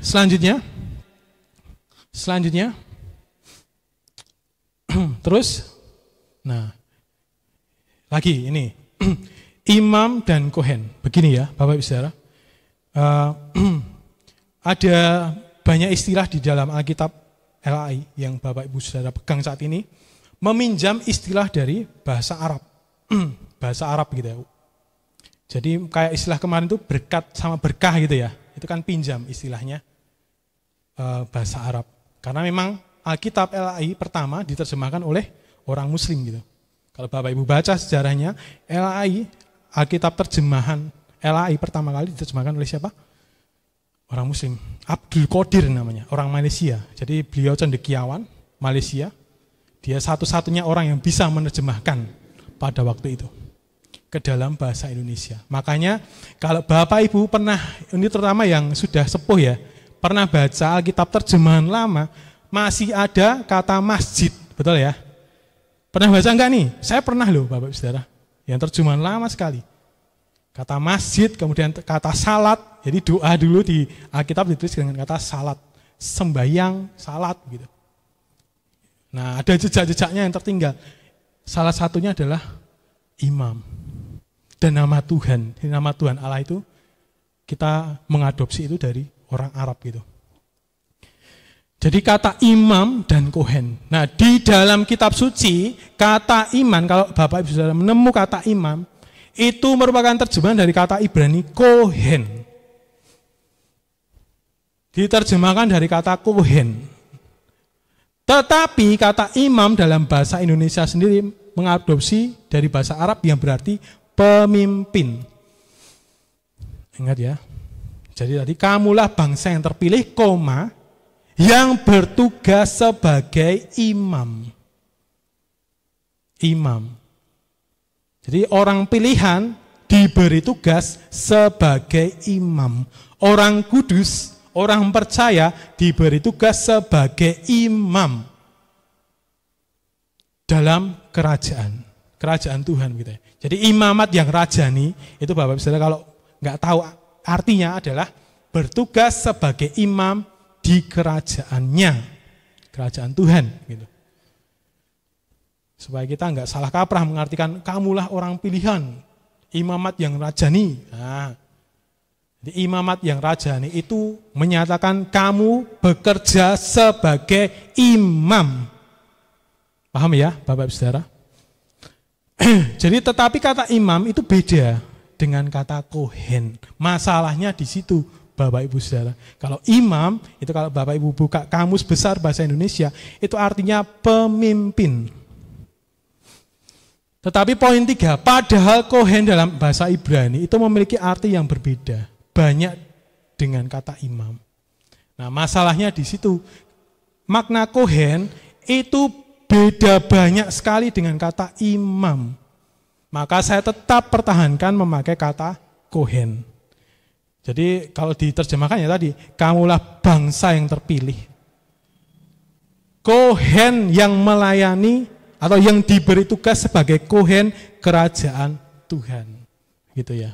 Selanjutnya. Selanjutnya. Terus. Nah. Lagi ini. Imam dan Kohen. Begini ya Bapak Ibu Saudara. Eh, ada banyak istilah di dalam Alkitab LAI yang Bapak Ibu Saudara pegang saat ini. Meminjam istilah dari bahasa Arab. bahasa Arab gitu ya. Jadi kayak istilah kemarin itu berkat sama berkah gitu ya. Itu kan pinjam istilahnya. Eh, bahasa Arab. Karena memang Alkitab LAI pertama diterjemahkan oleh orang Muslim gitu. Kalau Bapak Ibu baca sejarahnya, LAI Alkitab terjemahan LAI pertama kali diterjemahkan oleh siapa? Orang Muslim. Abdul Qadir namanya, orang Malaysia. Jadi beliau cendekiawan Malaysia. Dia satu-satunya orang yang bisa menerjemahkan pada waktu itu ke dalam bahasa Indonesia. Makanya kalau Bapak Ibu pernah, ini terutama yang sudah sepuh ya, pernah baca Alkitab terjemahan lama, masih ada kata masjid, betul ya? Pernah baca enggak nih? Saya pernah loh Bapak Saudara, yang terjemahan lama sekali. Kata masjid, kemudian kata salat, jadi doa dulu di Alkitab ditulis dengan kata salat, sembayang, salat gitu. Nah ada jejak-jejaknya yang tertinggal. Salah satunya adalah imam dan nama Tuhan. nama Tuhan Allah itu kita mengadopsi itu dari orang Arab gitu. Jadi kata imam dan kohen. Nah di dalam kitab suci kata iman kalau bapak ibu sudah menemukan kata imam itu merupakan terjemahan dari kata Ibrani kohen. Diterjemahkan dari kata kohen. Tetapi kata imam dalam bahasa Indonesia sendiri mengadopsi dari bahasa Arab yang berarti pemimpin. Ingat ya, jadi tadi kamulah bangsa yang terpilih, koma, yang bertugas sebagai imam. Imam. Jadi orang pilihan diberi tugas sebagai imam. Orang kudus, orang percaya diberi tugas sebagai imam dalam kerajaan, kerajaan Tuhan gitu ya. Jadi imamat yang rajani itu Bapak bisa kalau nggak tahu artinya adalah bertugas sebagai imam di kerajaannya, kerajaan Tuhan. Gitu. Supaya kita nggak salah kaprah mengartikan kamulah orang pilihan, imamat yang rajani. Nah, di imamat yang rajani itu menyatakan kamu bekerja sebagai imam. Paham ya Bapak Ibu Saudara? Jadi tetapi kata imam itu beda dengan kata kohen. Masalahnya di situ, Bapak Ibu Saudara. Kalau imam, itu kalau Bapak Ibu buka kamus besar bahasa Indonesia, itu artinya pemimpin. Tetapi poin tiga, padahal kohen dalam bahasa Ibrani itu memiliki arti yang berbeda. Banyak dengan kata imam. Nah masalahnya di situ, makna kohen itu beda banyak sekali dengan kata imam. Maka saya tetap pertahankan memakai kata Kohen. Jadi kalau diterjemahkannya tadi, kamulah bangsa yang terpilih. Kohen yang melayani atau yang diberi tugas sebagai Kohen kerajaan Tuhan. Gitu ya.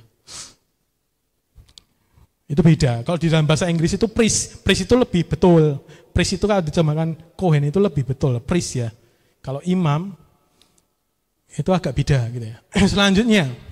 Itu beda. Kalau di dalam bahasa Inggris itu priest, priest itu lebih betul. Priest itu kalau diterjemahkan kohen itu lebih betul, priest ya. Kalau imam itu agak beda gitu ya. Selanjutnya,